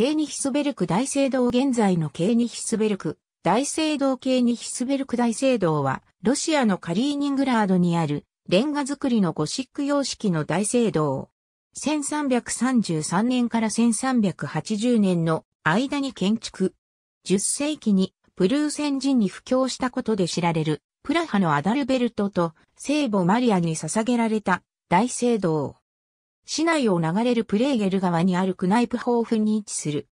ケーニヒスベルク大聖堂現在のケーニヒスベルク大聖堂ケーニヒスベルク大聖堂は、ロシアのカリーニングラードにある、レンガ造りのゴシック様式の大聖堂。1333年から1380年の間に建築。10世紀にプルーセン人に布教したことで知られるプラハのアダルベルトと聖母マリアに捧げられた大聖堂。市内を流れるプレーゲル川にあるクナイプホーフに位置する。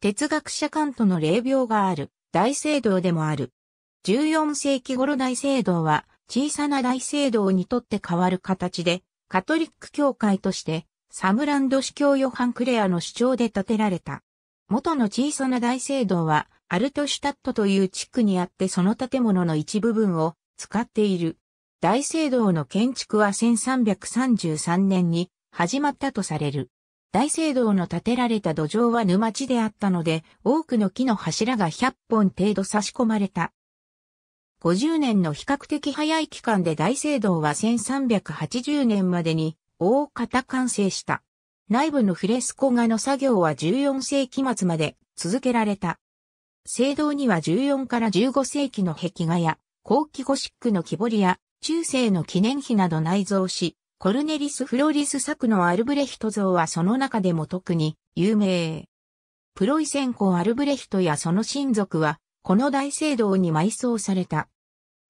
哲学者カントの霊廟がある大聖堂でもある。14世紀頃大聖堂は小さな大聖堂にとって変わる形で、カトリック教会としてサムランド司教ヨハン・クレアの主張で建てられた。元の小さな大聖堂はアルトシュタットという地区にあってその建物の一部分を使っている。大聖堂の建築は1333年に始まったとされる。大聖堂の建てられた土壌は沼地であったので、多くの木の柱が100本程度差し込まれた。50年の比較的早い期間で大聖堂は1380年までに大方完成した。内部のフレスコ画の作業は14世紀末まで続けられた。聖堂には14から15世紀の壁画や後期ゴシックの木彫りや中世の記念碑など内蔵し、コルネリス・フロリス作のアルブレヒト像はその中でも特に有名。プロイセン公アルブレヒトやその親族は、この大聖堂に埋葬された。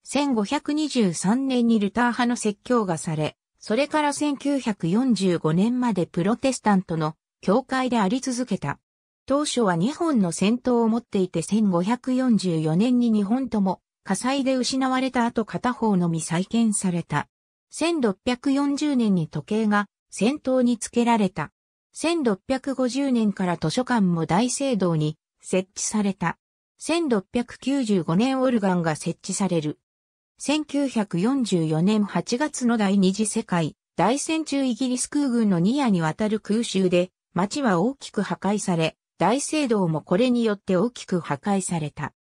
1523年にルター派の説教がされ、それから1945年までプロテスタントの教会であり続けた。当初は2本の戦闘を持っていて1544年に2本とも火災で失われた後片方のみ再建された。1640年に時計が先頭に付けられた。1650年から図書館も大聖堂に設置された。1695年オルガンが設置される。1944年8月の第二次世界大戦中イギリス空軍のニアにわたる空襲で街は大きく破壊され、大聖堂もこれによって大きく破壊された。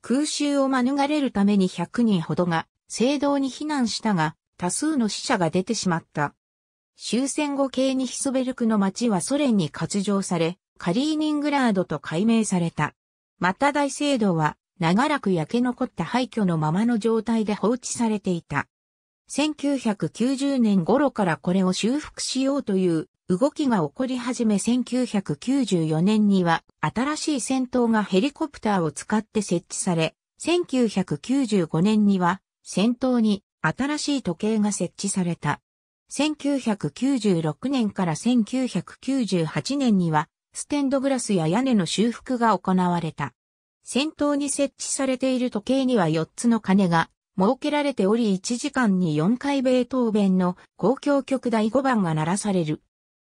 空襲を免れるために100人ほどが聖堂に避難したが、多数の死者が出てしまった。終戦後系にヒソベルクの町はソ連に割譲され、カリーニングラードと改名された。また大聖堂は長らく焼け残った廃墟のままの状態で放置されていた。1990年頃からこれを修復しようという動きが起こり始め1994年には新しい戦闘がヘリコプターを使って設置され、1995年には戦闘に新しい時計が設置された。1996年から1998年には、ステンドグラスや屋根の修復が行われた。先頭に設置されている時計には4つの鐘が設けられており1時間に4回ベートーベンの公共曲第5番が鳴らされる。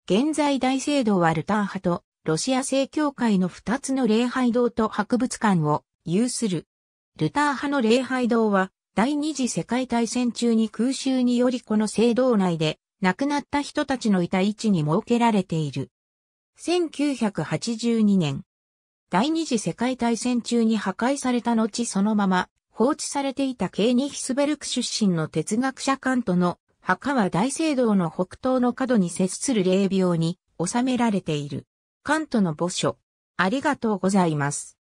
現在大聖堂はルター派とロシア正教会の2つの礼拝堂と博物館を有する。ルター派の礼拝堂は第二次世界大戦中に空襲によりこの聖堂内で亡くなった人たちのいた位置に設けられている。1982年、第二次世界大戦中に破壊された後そのまま放置されていたケーニヒスベルク出身の哲学者カントの墓は大聖堂の北東の角に接する霊廟に収められている。カントの墓所。ありがとうございます。